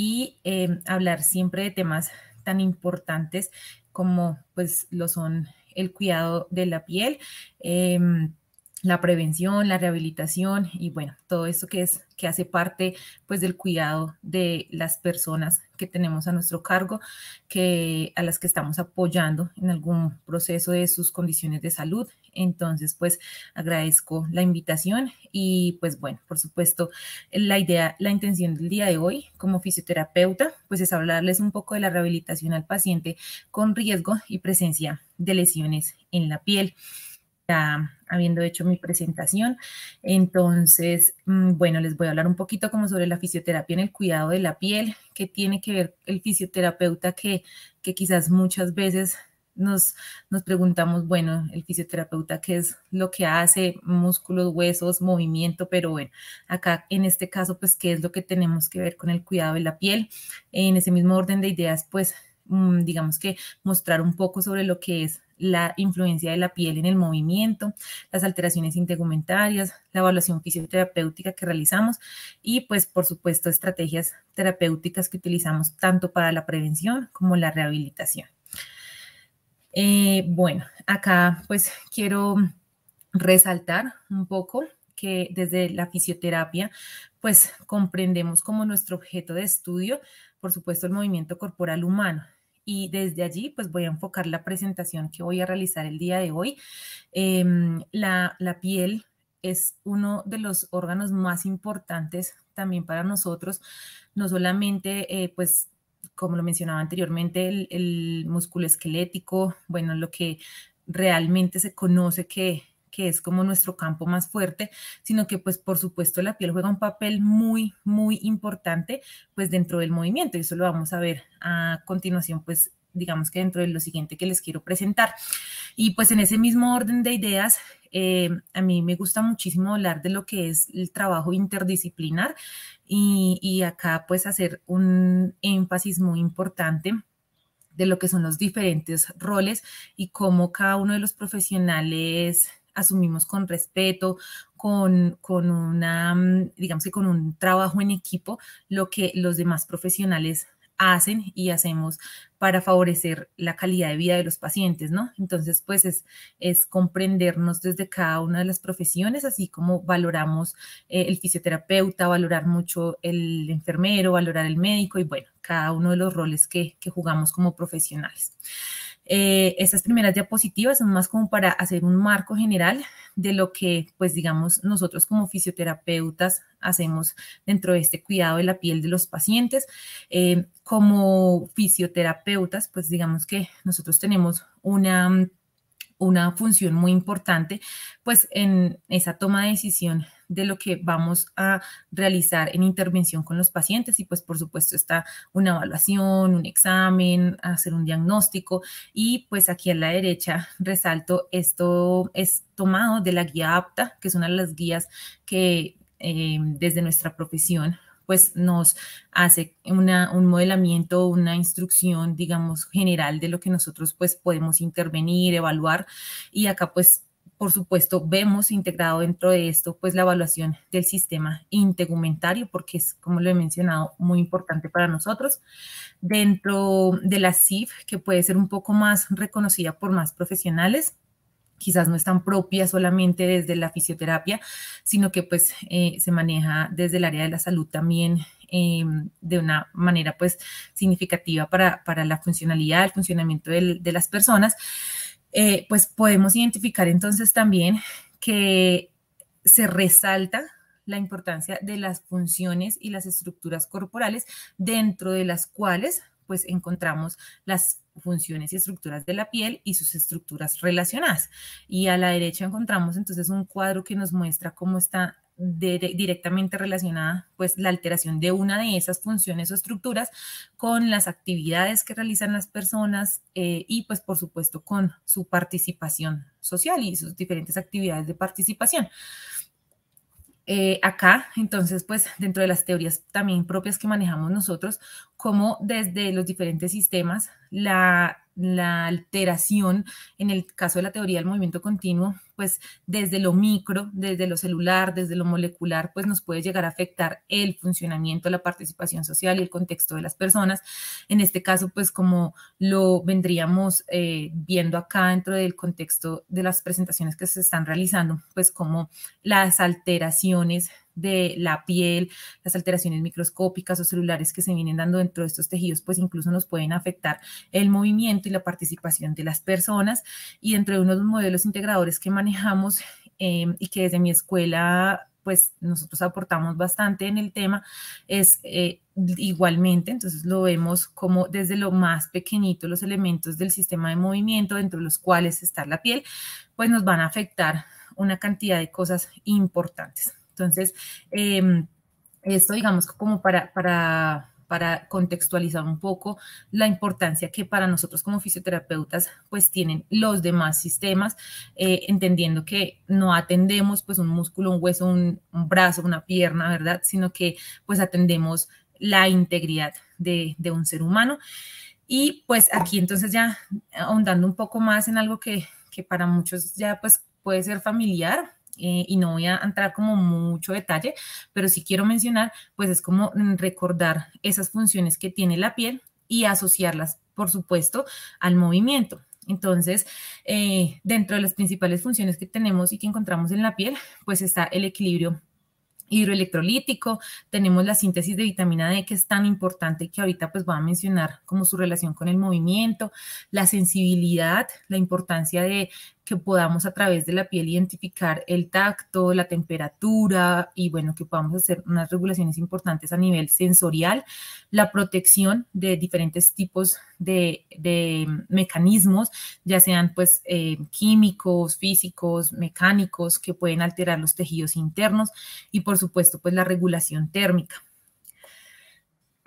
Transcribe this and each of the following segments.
y eh, hablar siempre de temas tan importantes como pues lo son el cuidado de la piel, em, la prevención, la rehabilitación y bueno, todo esto que es que hace parte pues del cuidado de las personas que tenemos a nuestro cargo, que a las que estamos apoyando en algún proceso de sus condiciones de salud, entonces, pues agradezco la invitación y pues bueno, por supuesto, la idea, la intención del día de hoy como fisioterapeuta, pues es hablarles un poco de la rehabilitación al paciente con riesgo y presencia de lesiones en la piel. Ya habiendo hecho mi presentación. Entonces, mm, bueno, les voy a hablar un poquito como sobre la fisioterapia en el cuidado de la piel, que tiene que ver el fisioterapeuta que, que quizás muchas veces nos, preguntamos, bueno, el fisioterapeuta, ¿qué es lo que hace? Músculos, huesos, movimiento, pero bueno, acá en este caso, pues, ¿qué es lo que tenemos que ver con el cuidado de la piel? En ese mismo orden de ideas, pues, mm, digamos que mostrar un poco sobre lo que es la influencia de la piel en el movimiento, las alteraciones integumentarias, la evaluación fisioterapéutica que realizamos y pues por supuesto estrategias terapéuticas que utilizamos tanto para la prevención como la rehabilitación. Eh, bueno, acá pues quiero resaltar un poco que desde la fisioterapia pues comprendemos como nuestro objeto de estudio, por supuesto, el movimiento corporal humano. Y desde allí pues voy a enfocar la presentación que voy a realizar el día de hoy. Em, la, piel es uno de los órganos más importantes también para nosotros, no solamente eh, pues como lo mencionaba anteriormente, el, músculo esquelético, bueno, lo que realmente se conoce que, que es como nuestro campo más fuerte, sino que pues por supuesto la piel juega un papel muy, muy importante pues dentro del movimiento y eso lo vamos a ver a continuación pues digamos que dentro de lo siguiente que les quiero presentar. Y pues en ese mismo orden de ideas, eh, a mí me gusta muchísimo hablar de lo que es el trabajo interdisciplinar y, acá pues hacer un énfasis muy importante de lo que son los diferentes roles y cómo cada uno de los profesionales asumimos con respeto, con, con una, mm, digamos que con un trabajo en equipo, lo que los demás profesionales hacen y hacemos para favorecer la calidad de vida de los pacientes, ¿no? Entonces, pues es, comprendernos desde cada una de las profesiones, así como valoramos eh, el fisioterapeuta, valorar mucho el enfermero, valorar el médico y bueno, cada uno de los roles que, que jugamos como profesionales. Eh, estas primeras diapositivas son más como para hacer un marco general de lo que, pues digamos, nosotros como fisioterapeutas hacemos dentro de este cuidado de la piel de los pacientes. Eh, como fisioterapeutas, pues digamos que nosotros tenemos una una función muy importante, pues en esa toma de decisión de lo que vamos a realizar en intervención con los pacientes y pues por supuesto está una evaluación, un examen, hacer un diagnóstico y pues aquí a la derecha resalto esto es tomado de la guía apta, que es una de las guías que eh, desde nuestra profesión pues nos hace un modelamiento, una instrucción, digamos, general de lo que nosotros pues podemos intervenir, evaluar y acá pues por supuesto, vemos integrado dentro de esto pues la evaluación del sistema integumentario, porque es, como lo he mencionado, muy importante para nosotros. Dentro de la CIF, que puede ser un poco más reconocida por más profesionales, quizás no es tan propia solamente desde la fisioterapia, sino que pues eh, se maneja desde el área de la salud también em, de una manera pues significativa para, para la funcionalidad, el funcionamiento de las personas, eh, pues podemos identificar entonces también que se resalta la importancia de las funciones y las estructuras corporales dentro de las cuales pues encontramos las funciones y estructuras de la piel y sus estructuras relacionadas. Y a la derecha encontramos entonces un cuadro que nos muestra cómo está directamente relacionada pues la alteración de una de esas funciones o estructuras con las actividades que realizan las personas eh, y pues por supuesto con su participación social y sus diferentes actividades de participación. Eh, acá. Entonces, pues dentro de las teorías también propias que manejamos nosotros, como desde los diferentes sistemas, la alteración, en el caso de la teoría del movimiento continuo, pues desde lo micro, desde lo celular, desde lo molecular, pues nos puede llegar a afectar el funcionamiento, la participación social y el contexto de las personas. En este caso, pues como lo vendríamos eh, viendo acá dentro del contexto de las presentaciones que se están realizando, pues como las alteraciones de la piel, las alteraciones microscópicas o celulares que se vienen dando dentro de estos tejidos, pues incluso nos pueden afectar el movimiento y la participación de las personas. Y dentro de unos modelos integradores que manejamos, manejamos em, y que desde mi escuela, pues nosotros aportamos bastante en el tema, es eh, igualmente, entonces lo vemos como desde lo más pequeñito los elementos del sistema de movimiento, dentro de los cuales está la piel, pues nos van a afectar una cantidad de cosas importantes. Entonces, em, esto digamos como para, para para contextualizar un poco la importancia que para nosotros como fisioterapeutas pues tienen los demás sistemas, eh, entendiendo que no atendemos pues un músculo, un hueso, un, brazo, una pierna, ¿verdad? Sino que pues atendemos la integridad de, un ser humano. Y pues aquí entonces ya ahondando un poco más en algo que, que para muchos ya pues puede ser familiar, eh, y no voy a entrar como mucho detalle, pero sí quiero mencionar, pues es como recordar esas funciones que tiene la piel y asociarlas, por supuesto, al movimiento. Entonces, eh, dentro de las principales funciones que tenemos y que encontramos en la piel, pues está el equilibrio hidroelectrolítico, tenemos la síntesis de vitamina D que es tan importante que ahorita pues voy a mencionar como su relación con el movimiento, la sensibilidad, la importancia de que podamos a través de la piel identificar el tacto, la temperatura y bueno, que podamos hacer unas regulaciones importantes a nivel sensorial, la protección de diferentes tipos de, de mecanismos, ya sean pues eh, químicos, físicos, mecánicos, que pueden alterar los tejidos internos y por supuesto pues la regulación térmica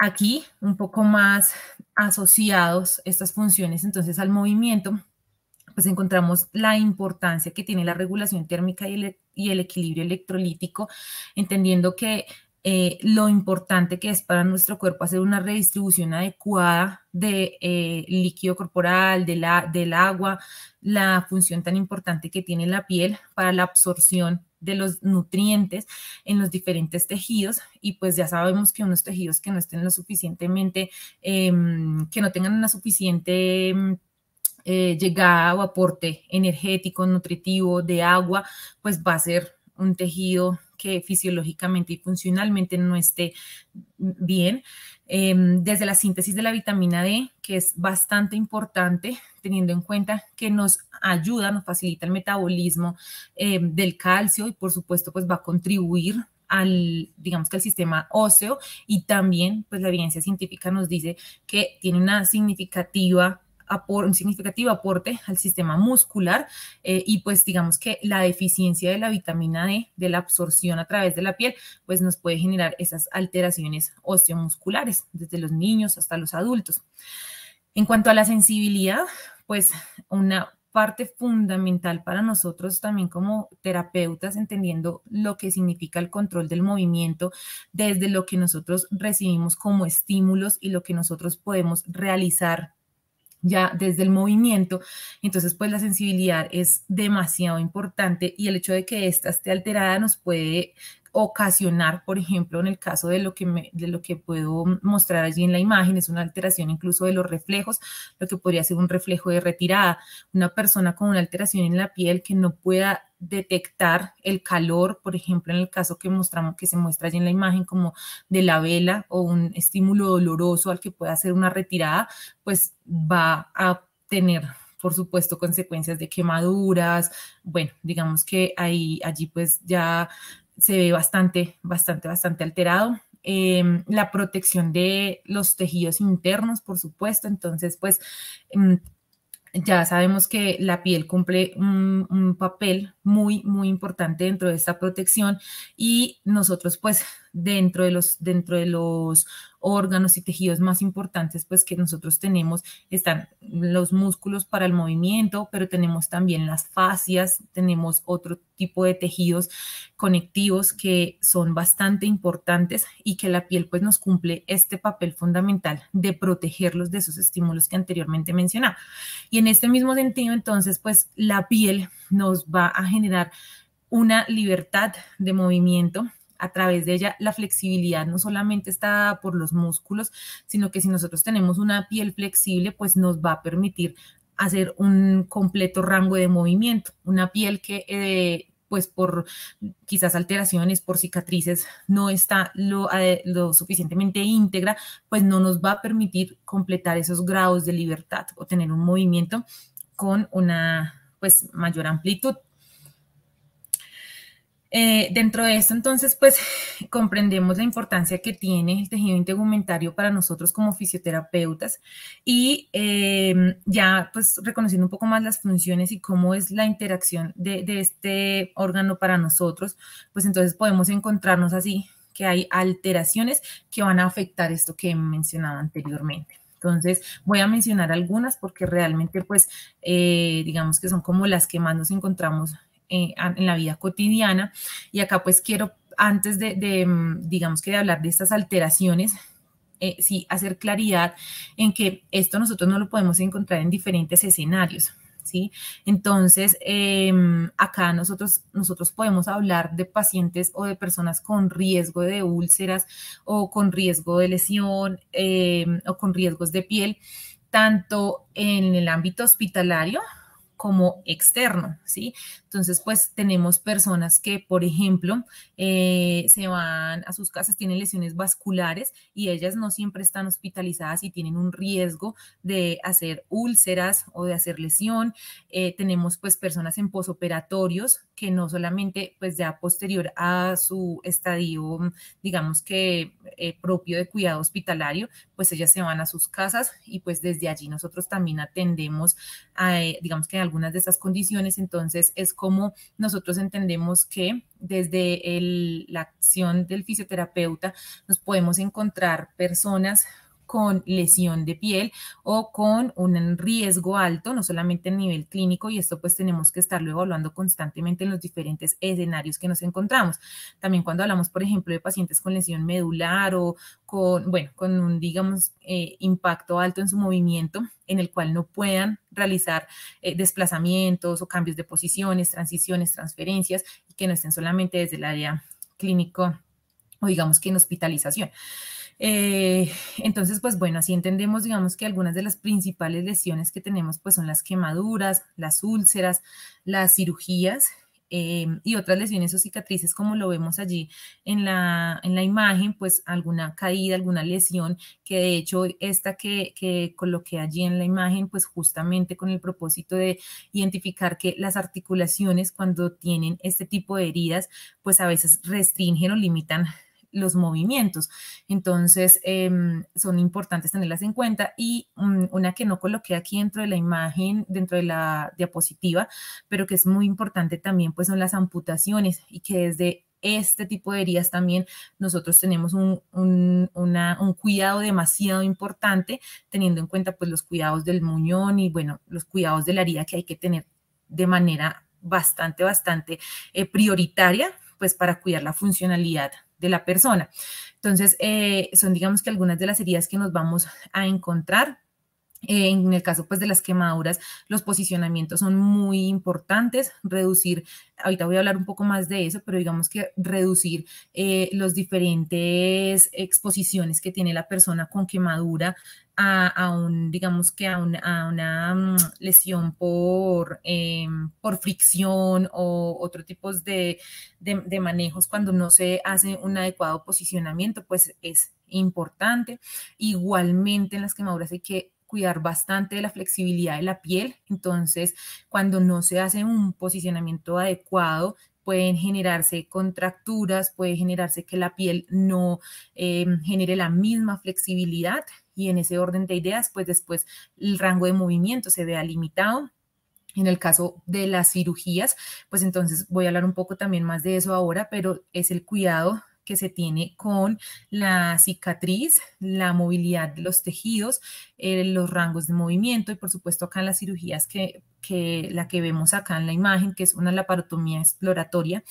aquí un poco más asociados estas funciones entonces al movimiento pues encontramos la importancia que tiene la regulación térmica y el, equilibrio electrolítico, entendiendo que eh, lo importante que es para nuestro cuerpo hacer una redistribución adecuada de eh, líquido corporal, de la, del agua, la función tan importante que tiene la piel para la absorción de los nutrientes en los diferentes tejidos y pues ya sabemos que unos tejidos que no estén lo suficientemente, em, que no tengan una suficiente em, eh, llegada o aporte energético, nutritivo, de agua, pues va a ser un tejido que fisiológicamente y funcionalmente no esté bien. Em, desde la síntesis de la vitamina D, que es bastante importante, teniendo en cuenta que nos ayuda, nos facilita el metabolismo em, del calcio y por supuesto pues va a contribuir al, digamos que al sistema óseo y también pues la evidencia científica nos dice que tiene una significativa un significativo aporte al sistema muscular eh, y pues digamos que la deficiencia de la vitamina D, de la absorción a través de la piel, pues nos puede generar esas alteraciones osteomusculares, desde los niños hasta los adultos. En cuanto a la sensibilidad, pues una parte fundamental para nosotros también como terapeutas, entendiendo lo que significa el control del movimiento desde lo que nosotros recibimos como estímulos y lo que nosotros podemos realizar ya desde el movimiento. Entonces, pues la sensibilidad es demasiado importante y el hecho de que ésta esté alterada nos puede ocasionar, por ejemplo, en el caso de lo que de lo que puedo mostrar allí en la imagen, es una alteración incluso de los reflejos, lo que podría ser un reflejo de retirada. Una persona con una alteración en la piel que no pueda detectar el calor, por ejemplo, en el caso que mostramos que se muestra allí en la imagen como de la vela o un estímulo doloroso al que pueda hacer una retirada, pues va a tener por supuesto consecuencias de quemaduras, bueno, digamos que ahí allí pues ya se ve bastante bastante bastante alterado. Em, la protección de los tejidos internos, por supuesto. Entonces, pues, em, ya sabemos que la piel cumple un, papel muy, muy importante dentro de esta protección y nosotros pues dentro de los, dentro de los órganos y tejidos más importantes pues que nosotros tenemos están los músculos para el movimiento, pero tenemos también las fascias, tenemos otro tipo de tejidos conectivos que son bastante importantes y que la piel pues nos cumple este papel fundamental de protegerlos de esos estímulos que anteriormente mencionaba. Y en este mismo sentido entonces pues la piel nos va a generar una libertad de movimiento a través de ella la flexibilidad no solamente está por los músculos, sino que si nosotros tenemos una piel flexible, pues nos va a permitir hacer un completo rango de movimiento, una piel que eh, pues por quizás alteraciones, por cicatrices, no está eh, lo, suficientemente íntegra, pues no nos va a permitir completar esos grados de libertad o tener un movimiento con una pues mayor amplitud. Eh, dentro de esto, entonces, pues comprendemos la importancia que tiene el tejido integumentario para nosotros como fisioterapeutas y em, ya, pues, reconociendo un poco más las funciones y cómo es la interacción de, este órgano para nosotros, pues entonces podemos encontrarnos así que hay alteraciones que van a afectar esto que mencionaba anteriormente. Entonces, voy a mencionar algunas porque realmente, pues, eh, digamos que son como las que más nos encontramos eh, en la vida cotidiana. Y acá pues quiero, antes de, mm, digamos que de hablar de estas alteraciones, eh, sí hacer claridad en que esto nosotros no lo podemos encontrar en diferentes escenarios. ¿Sí? Entonces, em, acá nosotros, nosotros podemos hablar de pacientes o de personas con riesgo de úlceras o con riesgo de lesión em, o con riesgos de piel, tanto en el ámbito hospitalario como externo, ¿sí? Entonces, pues tenemos personas que, por ejemplo, eh, se van a sus casas, tienen lesiones vasculares y ellas no siempre están hospitalizadas y tienen un riesgo de hacer úlceras o de hacer lesión. Eh, tenemos pues personas en posoperatorios que no solamente pues ya posterior a su estadio, digamos que eh, propio de cuidado hospitalario, pues ellas se van a sus casas y pues desde allí nosotros también atendemos, digamos que en algunas de esas condiciones, entonces es cómo nosotros entendemos que desde la acción del fisioterapeuta nos podemos encontrar personas con lesión de piel o con un riesgo alto, no solamente a nivel clínico, y esto pues tenemos que estarlo evaluando constantemente en los diferentes escenarios que nos encontramos. También cuando hablamos, por ejemplo, de pacientes con lesión medular o con, bueno, con un, digamos, eh, impacto alto en su movimiento, en el cual no puedan realizar eh, desplazamientos o cambios de posiciones, transiciones, transferencias, y que no estén solamente desde el área clínico o digamos que en hospitalización. Eh, entonces, pues bueno, así entendemos, digamos, que algunas de las principales lesiones que tenemos, pues son las quemaduras, las úlceras, las cirugías eh, y otras lesiones o cicatrices, como lo vemos allí en la, en la imagen, pues alguna caída, alguna lesión, que de hecho esta que, que coloqué allí en la imagen, pues justamente con el propósito de identificar que las articulaciones cuando tienen este tipo de heridas, pues a veces restringen o limitan los movimientos. Entonces, em, son importantes tenerlas en cuenta. Y mm, una que no coloqué aquí dentro de la imagen, dentro de la diapositiva, pero que es muy importante también, pues son las amputaciones y que desde este tipo de heridas también nosotros tenemos un, cuidado demasiado importante, teniendo en cuenta pues los cuidados del muñón y bueno, los cuidados de la herida que hay que tener de manera bastante, bastante eh, prioritaria, pues para cuidar la funcionalidad de la persona. Entonces, eh, son digamos que algunas de las heridas que nos vamos a encontrar eh, en el caso pues de las quemaduras, los posicionamientos son muy importantes, reducir, ahorita voy a hablar un poco más de eso, pero digamos que reducir eh, los diferentes exposiciones que tiene la persona con quemadura a, un, digamos que a, una mm, lesión por, eh, por fricción o otro tipo de manejos cuando no se hace un adecuado posicionamiento, pues es importante. Igualmente en las quemaduras hay que cuidar bastante de la flexibilidad de la piel, entonces cuando no se hace un posicionamiento adecuado, pueden generarse contracturas, puede generarse que la piel no eh, genere la misma flexibilidad y en ese orden de ideas, pues después el rango de movimiento se vea limitado. En el caso de las cirugías, pues entonces voy a hablar un poco también más de eso ahora, pero es el cuidado que se tiene con la cicatriz, la movilidad de los tejidos, eh, los rangos de movimiento y por supuesto acá en las cirugías que, que la que vemos acá en la imagen, que es una laparotomía exploratoria,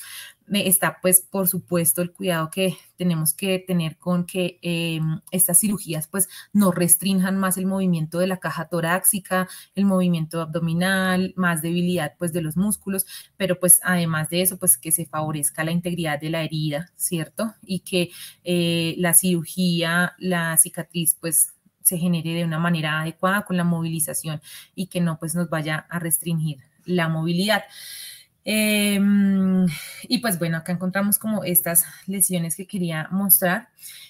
está pues por supuesto el cuidado que tenemos que tener con que em, estas cirugías pues no restrinjan más el movimiento de la caja torácica, el movimiento abdominal, más debilidad pues de los músculos, pero pues además de eso pues que se favorezca la integridad de la herida, ¿cierto? Y que eh, la cirugía, la cicatriz pues se genere de una manera adecuada con la movilización y que no pues nos vaya a restringir la movilidad. Em, y pues bueno, acá encontramos como estas lesiones que quería mostrar.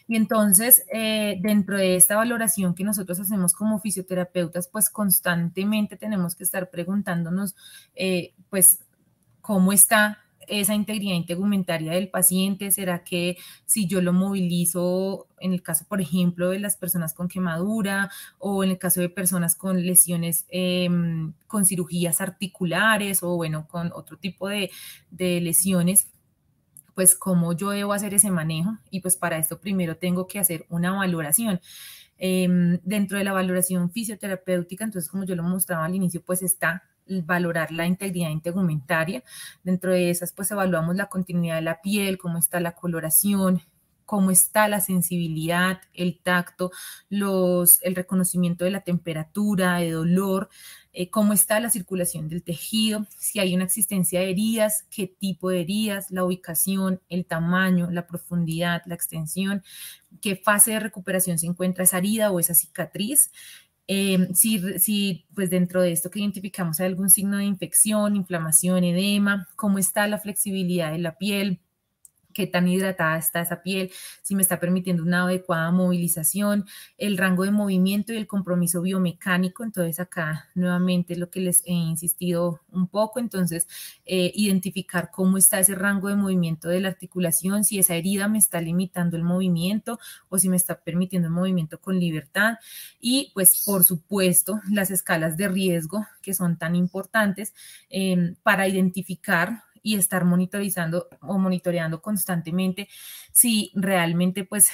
Y entonces, eh, dentro de esta valoración que nosotros hacemos como fisioterapeutas, pues constantemente tenemos que estar preguntándonos, eh, pues, cómo está esa integridad integumentaria del paciente? ¿Será que si yo lo movilizo, en el caso, por ejemplo, de las personas con quemadura o en el caso de personas con lesiones, em, con cirugías articulares o bueno, con otro tipo de, lesiones? pues cómo yo debo hacer ese manejo y pues para esto primero tengo que hacer una valoración. Em, dentro de la valoración fisioterapéutica, entonces como yo lo mostraba al inicio, pues está valorar la integridad integumentaria. Dentro de esas, pues evaluamos la continuidad de la piel, cómo está la coloración, cómo está la sensibilidad, el tacto, los, el reconocimiento de la temperatura, de dolor, eh, cómo está la circulación del tejido, si hay una existencia de heridas, qué tipo de heridas, la ubicación, el tamaño, la profundidad, la extensión, qué fase de recuperación se encuentra esa herida o esa cicatriz. Em, si, si, pues dentro de esto que identificamos hay algún signo de infección, inflamación, edema, cómo está la flexibilidad de la piel, qué tan hidratada está esa piel, si me está permitiendo una adecuada movilización, el rango de movimiento y el compromiso biomecánico. Entonces acá nuevamente es lo que les he insistido un poco, entonces eh, identificar cómo está ese rango de movimiento de la articulación, si esa herida me está limitando el movimiento o si me está permitiendo el movimiento con libertad. Y pues por supuesto las escalas de riesgo que son tan importantes em, para identificar y estar monitorizando o monitoreando constantemente si realmente pues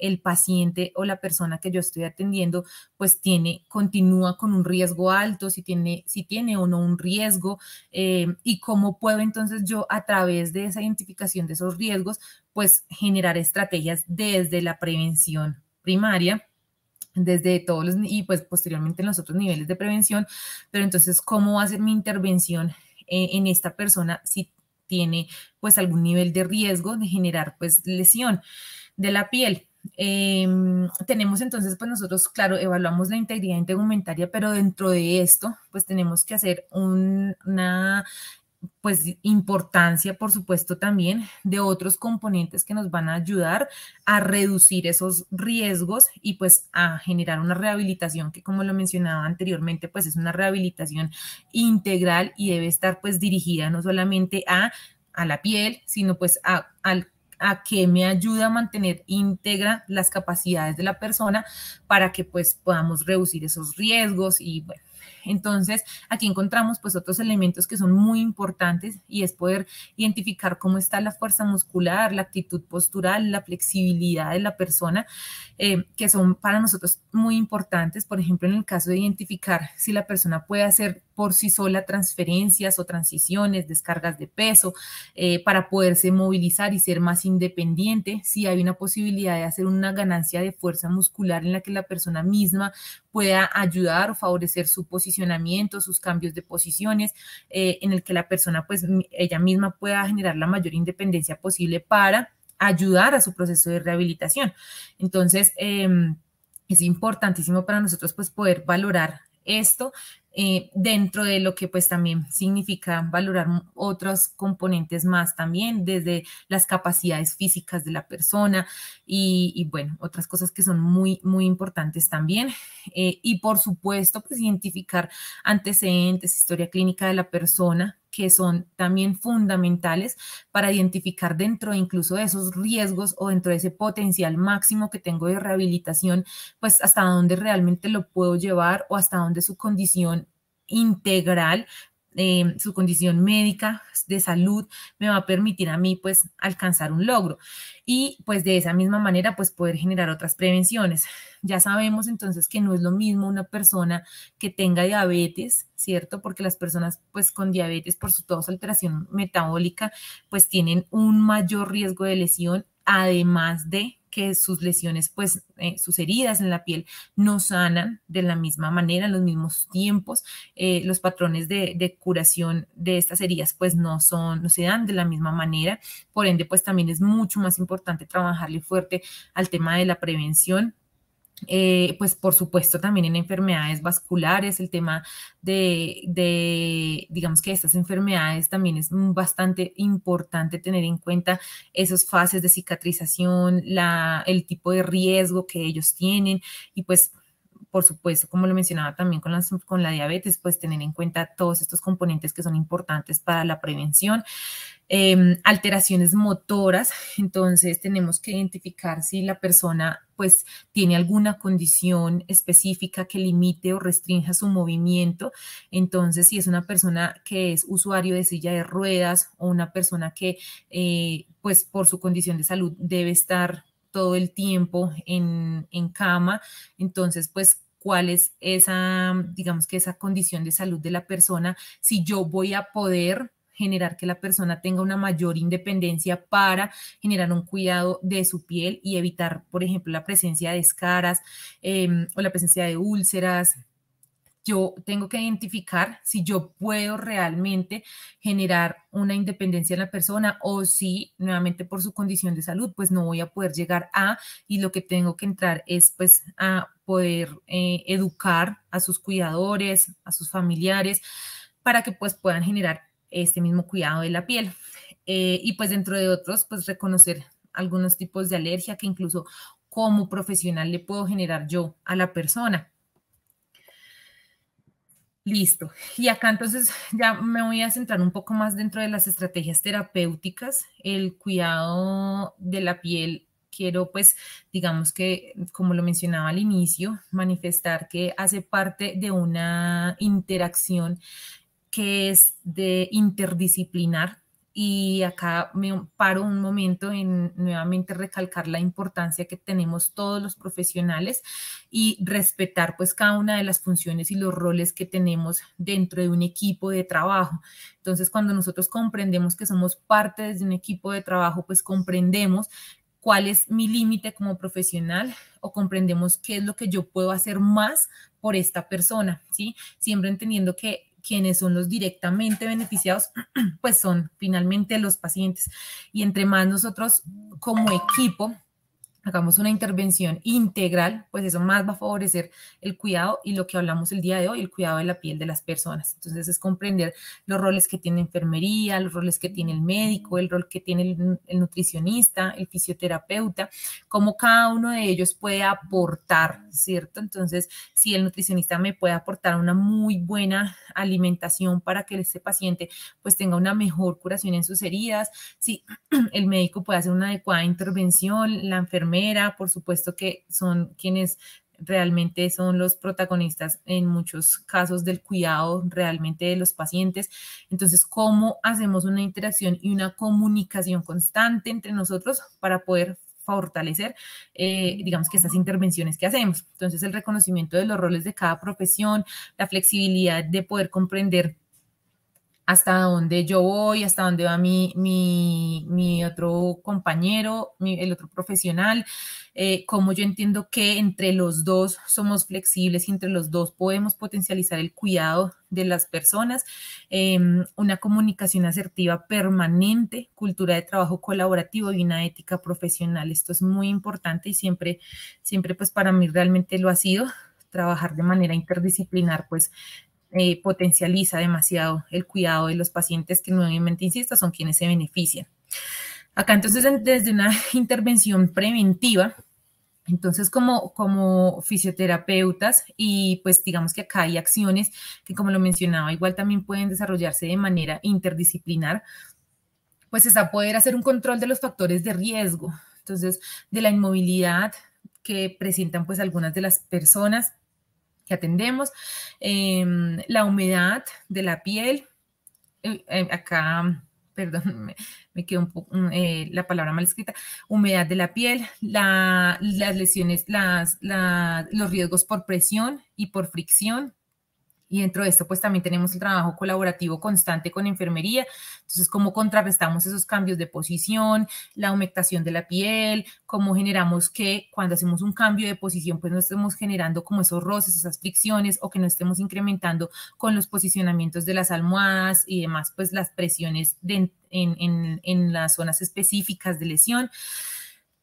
el paciente o la persona que yo estoy atendiendo pues tiene, continúa con un riesgo alto, si tiene, si tiene o no un riesgo eh, y cómo puedo entonces yo a través de esa identificación de esos riesgos pues generar estrategias desde la prevención primaria desde todos los y pues posteriormente en los otros niveles de prevención, pero entonces cómo hacer mi intervención eh, en esta persona si tiene pues algún nivel de riesgo de generar pues lesión de la piel. Em, tenemos entonces, pues nosotros, claro, evaluamos la integridad integumentaria, pero dentro de esto, pues tenemos que hacer una pues importancia, por supuesto, también de otros componentes que nos van a ayudar a reducir esos riesgos y pues a generar una rehabilitación que, como lo mencionaba anteriormente, pues es una rehabilitación integral y debe estar pues dirigida no solamente a, a la piel, sino pues a, a que me ayuda a mantener íntegra las capacidades de la persona para que pues podamos reducir esos riesgos y bueno, entonces, aquí encontramos pues otros elementos que son muy importantes y es poder identificar cómo está la fuerza muscular, la actitud postural, la flexibilidad de la persona, eh, que son para nosotros muy importantes. Por ejemplo, en el caso de identificar si la persona puede hacer por sí sola transferencias o transiciones, descargas de peso, eh, para poderse movilizar y ser más independiente, si hay una posibilidad de hacer una ganancia de fuerza muscular en la que la persona misma pueda ayudar o favorecer su posición sus cambios de posiciones, eh, en el que la persona, pues ella misma pueda generar la mayor independencia posible para ayudar a su proceso de rehabilitación. Entonces, em, es importantísimo para nosotros pues poder valorar esto, eh, dentro de lo que pues también significa valorar otros componentes más también, desde las capacidades físicas de la persona y, bueno, otras cosas que son muy, muy importantes también. Eh, y por supuesto, pues identificar antecedentes, historia clínica de la persona que son también fundamentales para identificar dentro incluso de esos riesgos o dentro de ese potencial máximo que tengo de rehabilitación, pues hasta dónde realmente lo puedo llevar o hasta dónde su condición integral Em, su condición médica, de salud, me va a permitir a mí pues alcanzar un logro y pues de esa misma manera pues poder generar otras prevenciones. Ya sabemos entonces que no es lo mismo una persona que tenga diabetes, ¿cierto? Porque las personas pues con diabetes por su toda alteración metabólica pues tienen un mayor riesgo de lesión además de que sus lesiones, pues eh, sus heridas en la piel no sanan de la misma manera, en los mismos tiempos, eh, los patrones de, de, curación de estas heridas pues no son, no se dan de la misma manera, por ende pues también es mucho más importante trabajarle fuerte al tema de la prevención eh, pues por supuesto también en enfermedades vasculares, el tema de, digamos que estas enfermedades también es bastante importante tener en cuenta esas fases de cicatrización, la, el tipo de riesgo que ellos tienen y pues por supuesto, como lo mencionaba también con, con la diabetes, pues tener en cuenta todos estos componentes que son importantes para la prevención. Em, alteraciones motoras, entonces tenemos que identificar si la persona pues tiene alguna condición específica que limite o restrinja su movimiento. Entonces, si es una persona que es usuario de silla de ruedas o una persona que eh, pues por su condición de salud debe estar todo el tiempo en, en cama, entonces pues cuál es esa, digamos que esa condición de salud de la persona, si yo voy a poder generar que la persona tenga una mayor independencia para generar un cuidado de su piel y evitar, por ejemplo, la presencia de escaras em, o la presencia de úlceras, yo tengo que identificar si yo puedo realmente generar una independencia en la persona o si nuevamente por su condición de salud pues no voy a poder llegar a y lo que tengo que entrar es pues a poder eh, educar a sus cuidadores, a sus familiares para que pues puedan generar este mismo cuidado de la piel. Eh, y pues dentro de otros, pues reconocer algunos tipos de alergia que incluso como profesional le puedo generar yo a la persona. Listo. Y acá entonces ya me voy a centrar un poco más dentro de las estrategias terapéuticas. El cuidado de la piel, quiero pues, digamos que, como lo mencionaba al inicio, manifestar que hace parte de una interacción que es de interdisciplinar. Y acá me paro un momento en nuevamente recalcar la importancia que tenemos todos los profesionales y respetar pues cada una de las funciones y los roles que tenemos dentro de un equipo de trabajo. Entonces, cuando nosotros comprendemos que somos parte de un equipo de trabajo, pues comprendemos cuál es mi límite como profesional o comprendemos qué es lo que yo puedo hacer más por esta persona, ¿sí? Siempre entendiendo que quienes son los directamente beneficiados, pues son finalmente los pacientes. Y entre más nosotros como equipo hagamos una intervención integral, pues eso más va a favorecer el cuidado y lo que hablamos el día de hoy, el cuidado de la piel de las personas. Entonces es comprender los roles que tiene enfermería, los roles que tiene el médico, el rol que tiene el, nutricionista, el fisioterapeuta, cómo cada uno de ellos puede aportar, ¿cierto? Entonces, si el nutricionista me puede aportar una muy buena alimentación para que este paciente pues tenga una mejor curación en sus heridas, si el médico puede hacer una adecuada intervención, la enfermería, por supuesto que son quienes realmente son los protagonistas en muchos casos del cuidado realmente de los pacientes. Entonces, ¿cómo hacemos una interacción y una comunicación constante entre nosotros para poder fortalecer, eh, digamos que esas intervenciones que hacemos? Entonces, el reconocimiento de los roles de cada profesión, la flexibilidad de poder comprender hasta dónde yo voy, hasta dónde va mi, mi, otro compañero, el otro profesional, eh, cómo yo entiendo que entre los dos somos flexibles y entre los dos podemos potencializar el cuidado de las personas, em, una comunicación asertiva permanente, cultura de trabajo colaborativo y una ética profesional. Esto es muy importante y siempre, siempre pues para mí realmente lo ha sido trabajar de manera interdisciplinar, pues eh, potencializa demasiado el cuidado de los pacientes que nuevamente, insisto, son quienes se benefician. Acá entonces desde una intervención preventiva, entonces como, como fisioterapeutas y pues digamos que acá hay acciones que como lo mencionaba igual también pueden desarrollarse de manera interdisciplinar, pues es a poder hacer un control de los factores de riesgo, entonces de la inmovilidad que presentan pues algunas de las personas que atendemos, em, la humedad de la piel, eh, eh, acá, perdón, me, me quedó un mm, eh, la palabra mal escrita, humedad de la piel, la, las lesiones, las, los riesgos por presión y por fricción, y dentro de esto, pues también tenemos el trabajo colaborativo constante con enfermería. Entonces, cómo contrarrestamos esos cambios de posición, la humectación de la piel, cómo generamos que cuando hacemos un cambio de posición, pues no estemos generando como esos roces, esas fricciones o que no estemos incrementando con los posicionamientos de las almohadas y demás, pues las presiones en, en, en las zonas específicas de lesión.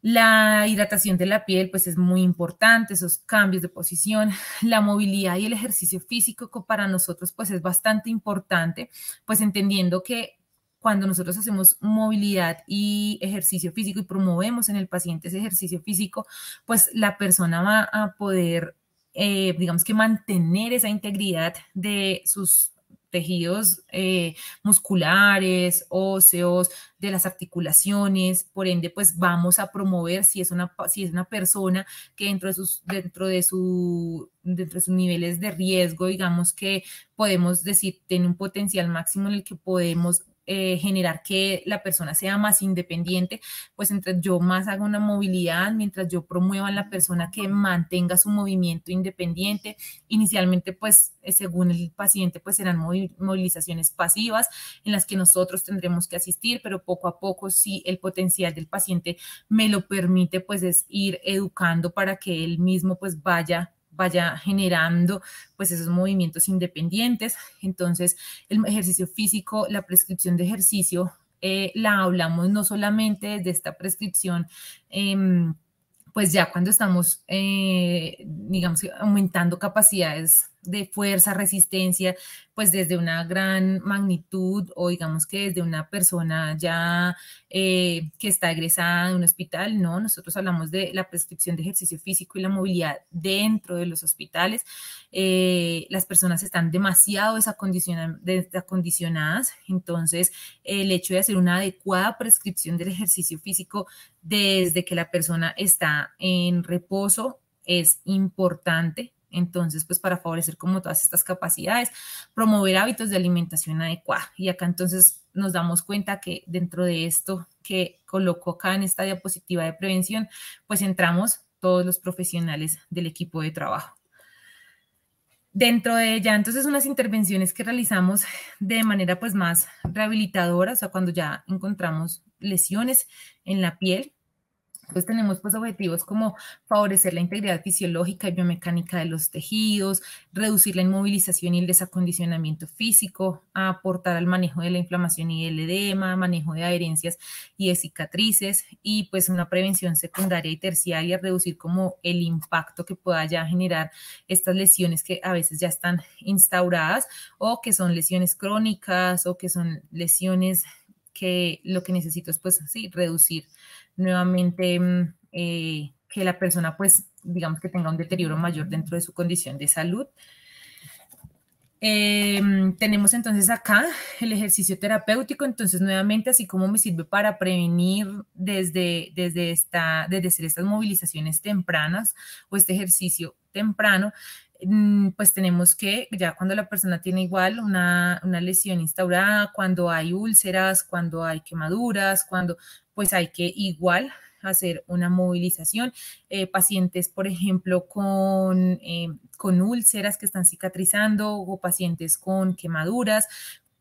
La hidratación de la piel, pues es muy importante, esos cambios de posición, la movilidad y el ejercicio físico para nosotros, pues es bastante importante, pues entendiendo que cuando nosotros hacemos movilidad y ejercicio físico y promovemos en el paciente ese ejercicio físico, pues la persona va a poder, eh, digamos que mantener esa integridad de sus tejidos eh, musculares, óseos, de las articulaciones, por ende, pues vamos a promover si es una, si es una persona que dentro de, sus, dentro, de su, dentro de sus niveles de riesgo, digamos que podemos decir, tiene un potencial máximo en el que podemos eh, generar que la persona sea más independiente, pues entre yo más haga una movilidad, mientras yo promueva a la persona que mantenga su movimiento independiente, inicialmente pues eh, según el paciente pues serán movilizaciones pasivas en las que nosotros tendremos que asistir, pero poco a poco si el potencial del paciente me lo permite pues es ir educando para que él mismo pues vaya vaya generando pues esos movimientos independientes. Entonces, el ejercicio físico, la prescripción de ejercicio, eh, la hablamos no solamente desde esta prescripción. Em, pues ya cuando estamos, eh, digamos, aumentando capacidades de fuerza, resistencia, pues desde una gran magnitud o digamos que desde una persona ya eh, que está egresada de un hospital, no, nosotros hablamos de la prescripción de ejercicio físico y la movilidad dentro de los hospitales. Eh, las personas están demasiado desacondicionadas, entonces el hecho de hacer una adecuada prescripción del ejercicio físico desde que la persona está en reposo es importante entonces, pues para favorecer como todas estas capacidades, promover hábitos de alimentación adecuada. Y acá entonces nos damos cuenta que dentro de esto que coloco acá en esta diapositiva de prevención, pues entramos todos los profesionales del equipo de trabajo. Dentro de ella, entonces, unas intervenciones que realizamos de manera pues más rehabilitadora, o sea, cuando ya encontramos lesiones en la piel, entonces pues, tenemos pues objetivos como favorecer la integridad fisiológica y biomecánica de los tejidos, reducir la inmovilización y el desacondicionamiento físico, aportar al manejo de la inflamación y el edema, manejo de adherencias y de cicatrices y pues una prevención secundaria y terciaria, reducir como el impacto que pueda ya generar estas lesiones que a veces ya están instauradas o que son lesiones crónicas o que son lesiones que lo que necesito es pues sí, reducir nuevamente mm, eh, que la persona, pues, digamos que tenga un deterioro mayor dentro de su condición de salud. Eh, mm, tenemos entonces acá el ejercicio terapéutico, entonces nuevamente así como me sirve para prevenir desde, desde, esta, desde estas movilizaciones tempranas o este ejercicio temprano, Mm, pues tenemos que, ya cuando la persona tiene igual una, lesión instaurada, cuando hay úlceras, cuando hay quemaduras, cuando pues hay que igual hacer una movilización. Eh, pacientes, por ejemplo, con, eh, con úlceras que están cicatrizando o pacientes con quemaduras,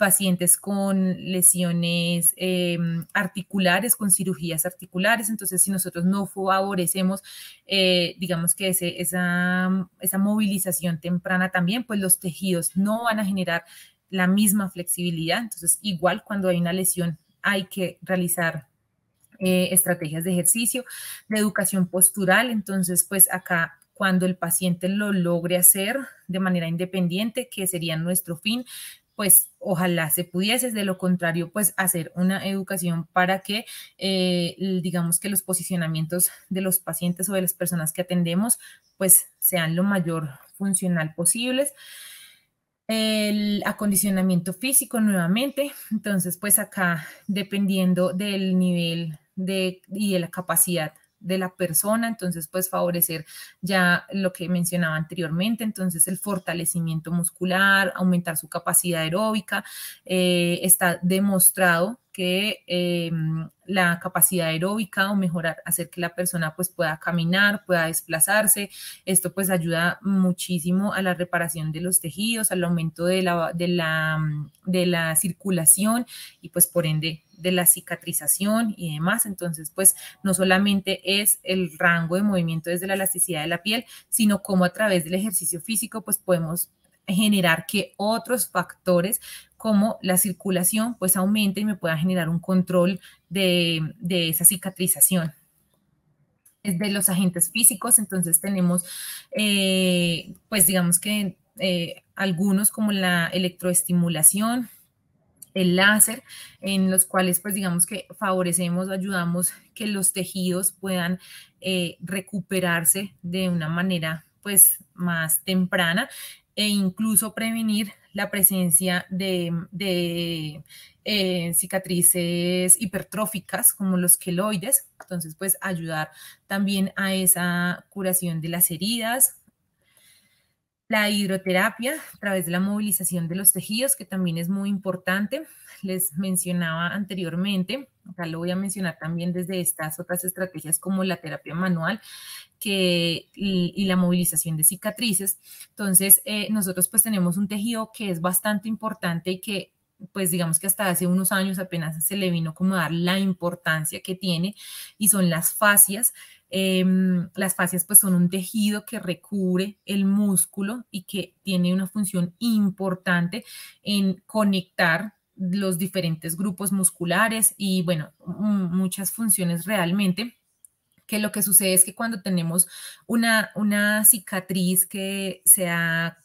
pacientes con lesiones eh, articulares, con cirugías articulares. Entonces, si nosotros no favorecemos, eh, digamos que esa, esa movilización temprana también, pues los tejidos no van a generar la misma flexibilidad. Entonces, igual cuando hay una lesión, hay que realizar eh, estrategias de ejercicio, de educación postural. Entonces, pues acá cuando el paciente lo logre hacer de manera independiente, que sería nuestro fin, pues ojalá se pudiese, de lo contrario, pues hacer una educación para que, eh, digamos que los posicionamientos de los pacientes o de las personas que atendemos, pues sean lo mayor funcional posibles el acondicionamiento físico nuevamente. Entonces, pues acá, dependiendo del nivel de, y de la capacidad de la persona, entonces pues favorecer ya lo que mencionaba anteriormente, entonces el fortalecimiento muscular, aumentar su capacidad aeróbica, eh, está demostrado que em, la capacidad aeróbica o mejorar, hacer que la persona pues pueda caminar, pueda desplazarse. Esto pues ayuda muchísimo a la reparación de los tejidos, al aumento de la, de la, de la circulación y pues por ende de la cicatrización y demás. Entonces, pues no solamente es el rango de movimiento desde la elasticidad de la piel, sino como a través del ejercicio físico, pues podemos generar que otros factores como la circulación pues aumente y me pueda generar un control de, esa cicatrización Es de los agentes físicos, entonces tenemos, eh, pues digamos que eh, algunos como la electroestimulación, el láser, en los cuales pues digamos que favorecemos, ayudamos que los tejidos puedan eh, recuperarse de una manera pues más temprana e incluso prevenir la presencia de, eh, cicatrices hipertróficas como los queloides. Entonces, pues ayudar también a esa curación de las heridas, la hidroterapia a través de la movilización de los tejidos, que también es muy importante. Les mencionaba anteriormente, acá lo voy a mencionar también desde estas otras estrategias como la terapia manual que, y, la movilización de cicatrices. Entonces, eh, nosotros pues tenemos un tejido que es bastante importante y que pues digamos que hasta hace unos años apenas se le vino como a dar la importancia que tiene y son las fascias. Em, las fascias pues son un tejido que recubre el músculo y que tiene una función importante en conectar los diferentes grupos musculares y bueno, muchas funciones realmente que lo que sucede es que cuando tenemos una, una cicatriz que se ha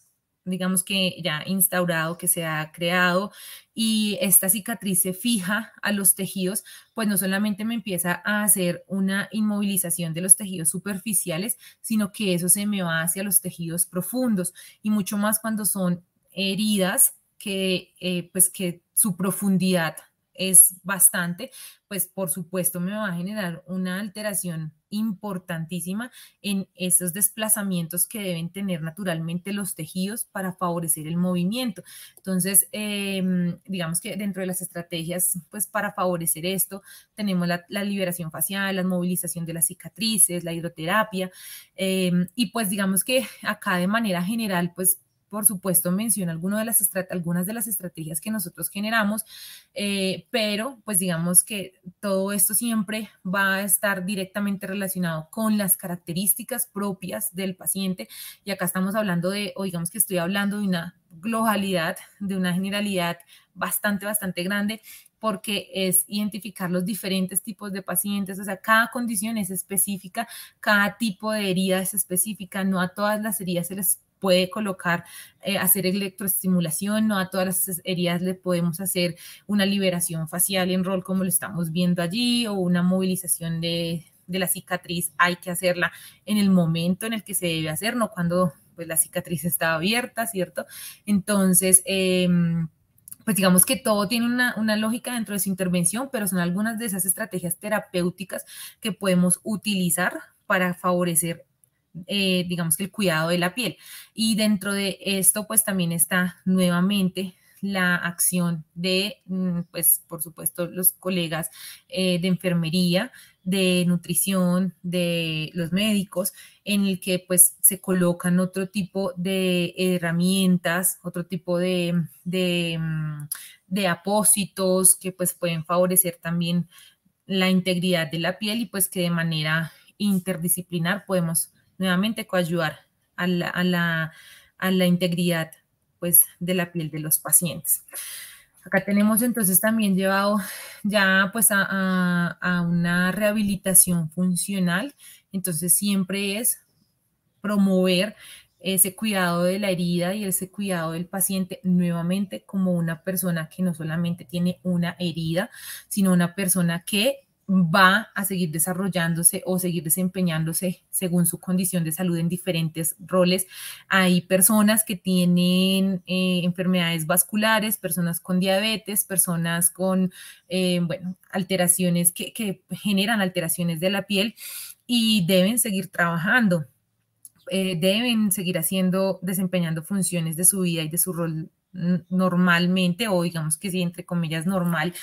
digamos que ya instaurado, que se ha creado y esta cicatriz se fija a los tejidos, pues no solamente me empieza a hacer una inmovilización de los tejidos superficiales, sino que eso se me va hacia los tejidos profundos y mucho más cuando son heridas que, eh, pues que su profundidad es bastante, pues por supuesto me va a generar una alteración importantísima en esos desplazamientos que deben tener naturalmente los tejidos para favorecer el movimiento. Entonces, em, digamos que dentro de las estrategias, pues para favorecer esto, tenemos la, liberación facial, la movilización de las cicatrices, la hidroterapia, em, y pues digamos que acá de manera general, pues por supuesto, menciona algunas de las, estrategias que nosotros generamos, eh, pero pues digamos que todo esto siempre va a estar directamente relacionado con las características propias del paciente. Y acá estamos hablando de, o digamos que estoy hablando de una globalidad, de una generalidad bastante, bastante grande porque es identificar los diferentes tipos de pacientes, o sea, cada condición es específica, cada tipo de herida es específica, no a todas las heridas se les puede colocar, eh, hacer electroestimulación, no a todas las heridas le podemos hacer una liberación facial en rol como lo estamos viendo allí o una movilización de, la cicatriz, hay que hacerla en el momento en el que se debe hacer, no cuando pues la cicatriz está abierta, ¿cierto? Entonces, em, pues digamos que todo tiene una, una, lógica dentro de su intervención, pero son algunas de esas estrategias terapéuticas que podemos utilizar para favorecer eh, digamos que el cuidado de la piel. Y dentro de esto, pues también está nuevamente la acción de, mm, pues, por supuesto, los colegas eh, de enfermería, de nutrición, de los médicos, en el que, pues, se colocan otro tipo de herramientas, otro tipo de, de, mm, de apósitos que, pues, pueden favorecer también la integridad de la piel y, pues, que de manera interdisciplinar podemos nuevamente coayudar a la, a la, integridad pues, de la piel de los pacientes. Acá tenemos entonces también llevado ya pues a, a, una rehabilitación funcional, entonces siempre es promover ese cuidado de la herida y ese cuidado del paciente nuevamente como una persona que no solamente tiene una herida, sino una persona que va a seguir desarrollándose o seguir desempeñándose según su condición de salud en diferentes roles. Hay personas que tienen eh, enfermedades vasculares, personas con diabetes, personas con, eh, bueno, alteraciones que, generan alteraciones de la piel y deben seguir trabajando. Eh, deben seguir haciendo, desempeñando funciones de su vida y de su rol normalmente, o digamos que sí, entre comillas, normal,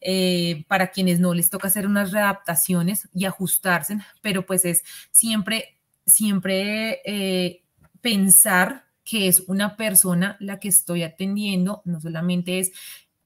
eh, para quienes no les toca hacer unas readaptaciones y ajustarse, pero pues es siempre, siempre eh, pensar que es una persona la que estoy atendiendo, no solamente es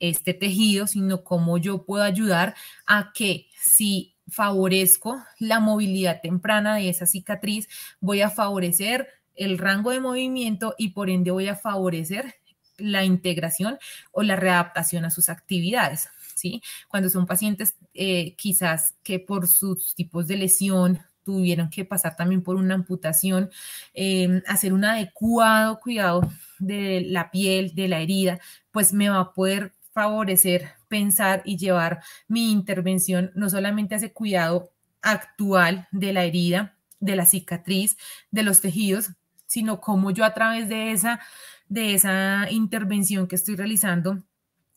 este tejido, sino cómo yo puedo ayudar a que si favorezco la movilidad temprana de esa cicatriz, voy a favorecer el rango de movimiento y por ende voy a favorecer la integración o la readaptación a sus actividades. ¿sí? Cuando son pacientes eh, quizás que por sus tipos de lesión tuvieron que pasar también por una amputación, em, hacer un adecuado cuidado de la piel, de la herida, pues me va a poder favorecer, pensar y llevar mi intervención no solamente a ese cuidado actual de la herida, de la cicatriz, de los tejidos, sino como yo a través de esa de esa intervención que estoy realizando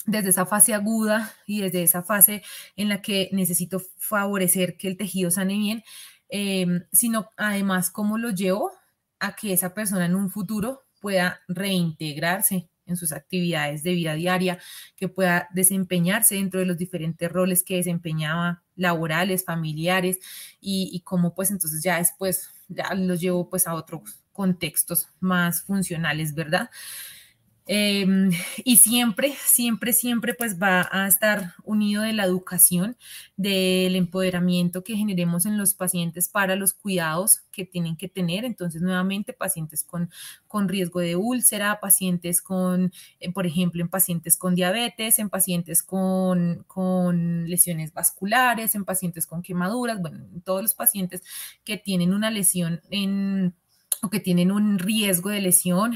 desde esa fase aguda y desde esa fase en la que necesito favorecer que el tejido sane bien, em, sino además cómo lo llevo a que esa persona en un futuro pueda reintegrarse en sus actividades de vida diaria, que pueda desempeñarse dentro de los diferentes roles que desempeñaba, laborales, familiares, y, cómo pues entonces ya después ya lo llevo pues a otros contextos más funcionales, ¿verdad? Em, y siempre, siempre, siempre pues va a estar unido de la educación, del empoderamiento que generemos en los pacientes para los cuidados que tienen que tener. Entonces, nuevamente, pacientes con, con riesgo de úlcera, pacientes con, eh, por ejemplo, en pacientes con diabetes, en pacientes con, con lesiones vasculares, en pacientes con quemaduras, bueno, todos los pacientes que tienen una lesión en o que tienen un riesgo de lesión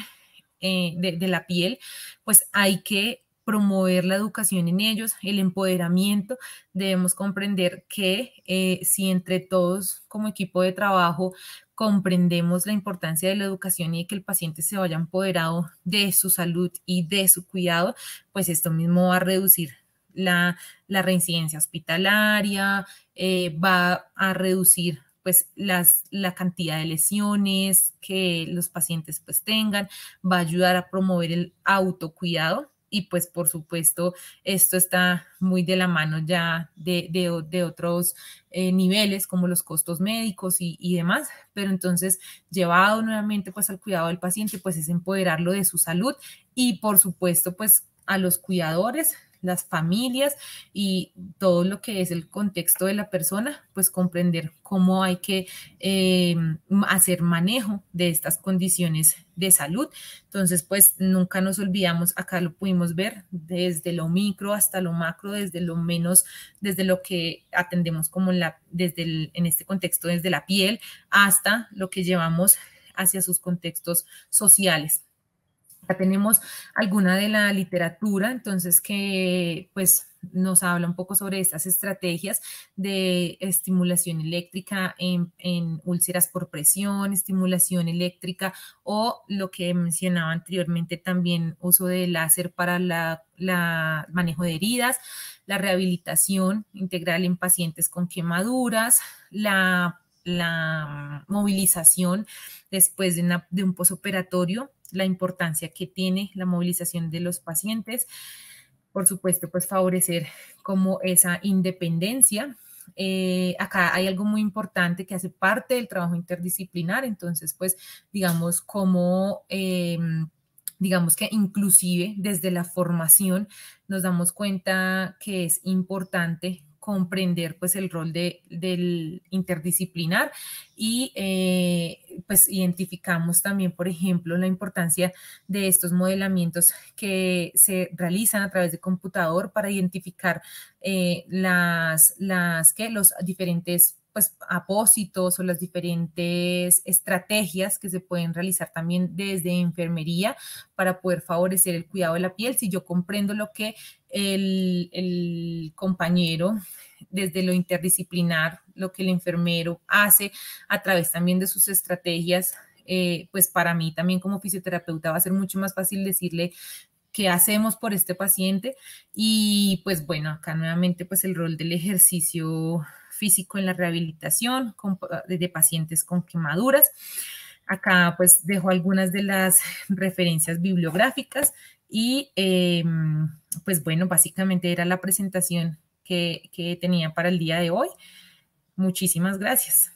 eh, de, la piel, pues hay que promover la educación en ellos, el empoderamiento. Debemos comprender que eh, si entre todos como equipo de trabajo comprendemos la importancia de la educación y que el paciente se vaya empoderado de su salud y de su cuidado, pues esto mismo va a reducir la, reincidencia hospitalaria, eh, va a reducir pues las, la cantidad de lesiones que los pacientes pues tengan, va a ayudar a promover el autocuidado y pues por supuesto esto está muy de la mano ya de, otros eh, niveles como los costos médicos y, y, demás, pero entonces llevado nuevamente pues al cuidado del paciente pues es empoderarlo de su salud y por supuesto pues a los cuidadores las familias y todo lo que es el contexto de la persona, pues comprender cómo hay que eh, hacer manejo de estas condiciones de salud. Entonces, pues nunca nos olvidamos, acá lo pudimos ver desde lo micro hasta lo macro, desde lo menos, desde lo que atendemos como la, desde en este contexto, desde la piel hasta lo que llevamos hacia sus contextos sociales. Ya tenemos alguna de la literatura, entonces que pues nos habla un poco sobre estas estrategias de estimulación eléctrica en, úlceras por presión, estimulación eléctrica o lo que mencionaba anteriormente también uso de láser para la, manejo de heridas, la rehabilitación integral en pacientes con quemaduras, la, la movilización después de, de un posoperatorio la importancia que tiene la movilización de los pacientes. Por supuesto, pues favorecer como esa independencia eh, acá hay algo muy importante que hace parte del trabajo interdisciplinar, entonces, pues, digamos, como... Eh, digamos que inclusive desde la formación nos damos cuenta que es importante comprender pues el rol de, del interdisciplinar y eh, pues identificamos también, por ejemplo, la importancia de estos modelamientos que se realizan a través de computador para identificar eh, las, las que los diferentes pues apósitos o las diferentes estrategias que se pueden realizar también desde enfermería para poder favorecer el cuidado de la piel. Si yo comprendo lo que el, compañero desde lo interdisciplinar, lo que el enfermero hace a través también de sus estrategias, eh, pues para mí también como fisioterapeuta va a ser mucho más fácil decirle qué hacemos por este paciente y pues bueno, acá nuevamente pues el rol del ejercicio físico en la rehabilitación de pacientes con quemaduras. Acá pues dejo algunas de las referencias bibliográficas y em, pues bueno, básicamente era la presentación que, que tenía para el día de hoy. Muchísimas gracias.